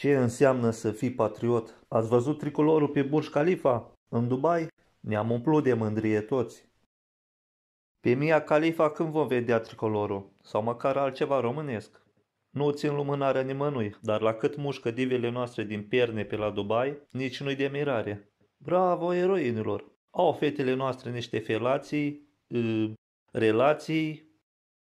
Ce înseamnă să fii patriot? Ați văzut tricolorul pe Burj Khalifa în Dubai? Ne-am umplut de mândrie toți. Pe Mia Khalifa când vom vedea tricolorul? Sau măcar altceva românesc? Nu țin lumânarea nimănui, dar la cât mușcă divele noastre din pierne pe la Dubai, nici nu-i de mirare. Bravo eroinilor! Au fetele noastre niște felații, ă, relații